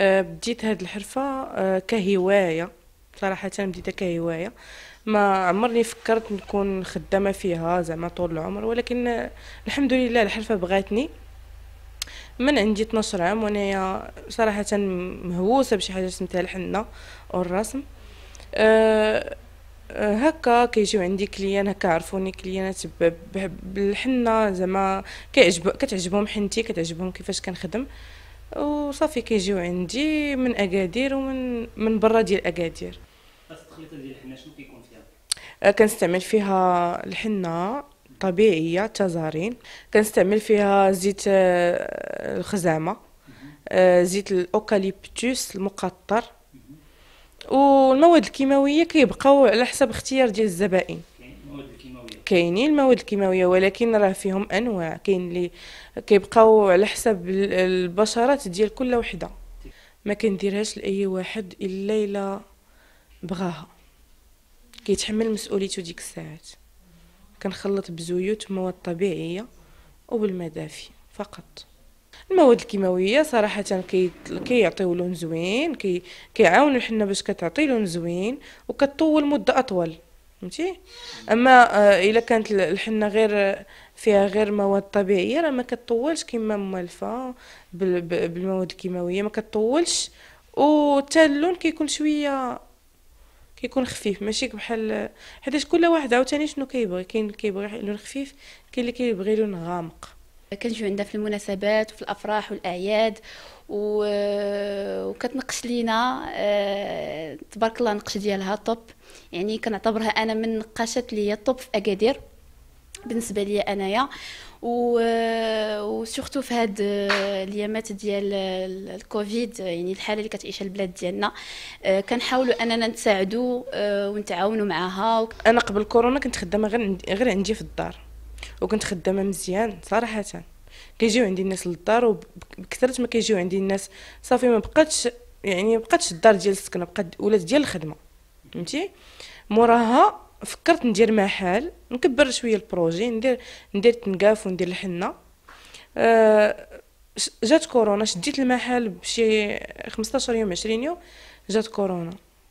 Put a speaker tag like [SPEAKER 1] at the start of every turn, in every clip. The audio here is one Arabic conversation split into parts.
[SPEAKER 1] بديت هاد الحرفة آه، كهواية صراحة بديتها كهواية ما عمرني فكرت نكون خدامة فيها زعما طول العمر ولكن آه، الحمد لله الحرفة بغاتني من عندي 12 عام وانايا صراحة مهووسة بشي حاجة سميتها الحنة والرسم أه هكا كيجيو عندي كليان هكا عرفوني كليانات بالحنه زعما كيعجبو كتعجبهم حنتي كتعجبهم كيفاش كنخدم وصافي كيجيو عندي من اكادير ومن من برا ديال اكادير آه، كنستعمل فيها الحنه طبيعيه تزارين كنستعمل فيها زيت آه، الخزامه آه، زيت الاوكاليبتوس المقطر والمواد الكيماويه كيبقاو على حسب اختيار ديال الزبائن كاينين المواد الكيماويه ولكن راه فيهم انواع كاين اللي كيبقاو على حسب البشرات ديال كل وحده ما كنديرهاش لاي واحد الا الا بغاها كيتحمل مسؤوليته ديك الساعات كنخلط بزيوت مواد طبيعيه وبالمدافي فقط المواد الكيماويه صراحه كيعطيو كي لون زوين كي كيعاونوا الحنه باش كتعطي لون زوين وكتطول مده اطول فهمتي اما آه، الا كانت الحنه غير فيها غير مواد طبيعيه راه ما كتطولش كما مالفه بالمواد الكيماويه ما كتطولش وحتى اللون كيكون شويه كيكون خفيف ماشي بحال حيت كل واحد عاوتاني شنو كيبغي كاين كيبغي لون خفيف كاين اللي كيبغي لون غامق كنجيو عندها في المناسبات وفي الافراح والاعياد و... وكتنقش لينا آه، تبارك الله النقش ديالها طوب يعني كنعتبرها انا من النقاشات اللي هي طوب في اكادير بالنسبه لي انايا و آه، وسورتو في هاد آه، الايامات ديال الكوفيد يعني الحاله اللي كتعيشها البلاد ديالنا كنحاولوا اننا نساعدوا ونتعاونوا معاها انا قبل كورونا كنت خدامه غير غير عندي في الدار وكنت خدامه مزيان صراحه كيجيو عندي الناس للدار وبكثرت ما كيجيو عندي الناس صافي ما بقاتش يعني ما بقاتش الدار ديال السكنه بقات ولات ديال الخدمه فهمتي موراها فكرت ندير محل نكبر شويه البروجي ندير ندير تنقاف وندير الحنه أه جات كورونا شديت المحل بشي 15 يوم 20 يوم جات كورونا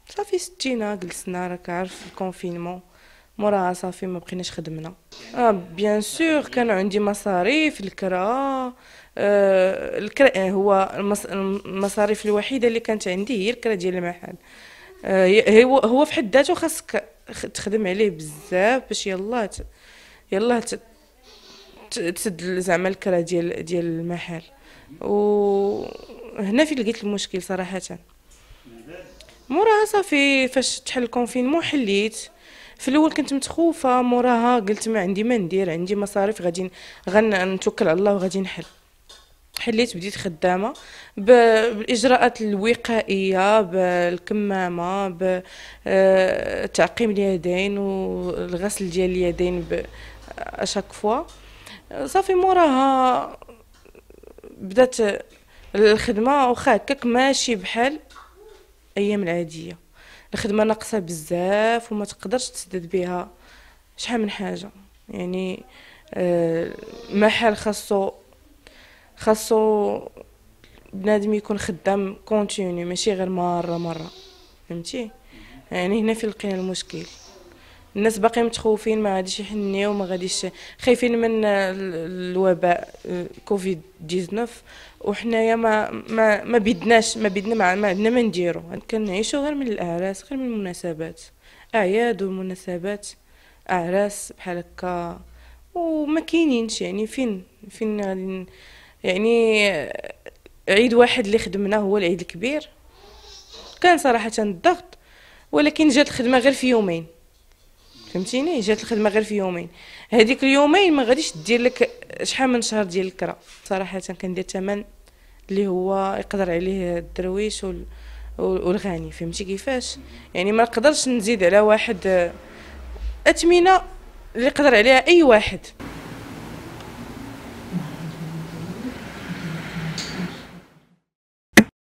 [SPEAKER 1] صافي ستينا جلسنا راك عارف الكونفينمون موراها صافي ما بقيناش خدمنا اه بيان سور كان عندي مصاريف الكرا آه، الكرا آه، هو المصاريف الوحيده اللي كانت عندي هي الكرا ديال المحل آه، هو هو في حد ذاته خاصك تخدم عليه بزاف باش يلا يلا تسد زعما الكرا ديال ديال المحل وهنا فين لقيت المشكل صراحه موراها صافي فاش تحل الكونفينمون حليت في الاول كنت متخوفه موراها قلت ما عندي ما ندير عندي مصاريف غادي نتوكل على الله وغادي نحل حليت بديت خدامه بالاجراءات الوقائيه بالكمامه بتعقيم آه، اليدين والغسل ديال اليدين اشاك فوا صافي موراها بدات الخدمه واخا هكاك ماشي بحال ايام العاديه الخدمه ناقصه بزاف وما تقدرش تسدد بها شحال من حاجه يعني آه، محل خاصو خاصو بنادم يكون خدام كونتيني ماشي غير مره مره فهمتي يعني هنا في لقينا المشكل الناس باقي متخوفين ما غاديش يحنيو وما غاديش خايفين من الوباء آه، كوفيد 19 وحنايا ما ما ما بدناش ما بدنا ما عندنا ما نديرو كنعيشو غير من الاعراس غير من المناسبات اعياد ومناسبات اعراس بحال هكا وما كاينينش يعني فين فين غادي يعني عيد واحد اللي خدمناه هو العيد الكبير كان صراحه الضغط ولكن جات الخدمه غير في يومين فهمتيني جات الخدمه غير في يومين هذيك اليومين ما غاديش دير لك شحال من شهر ديال الكرا صراحه كندير ثمن اللي هو يقدر عليه الدرويش وال... والغاني فهمتي كيفاش يعني ما نقدرش نزيد على واحد اثمنه آه، اللي يقدر عليها اي واحد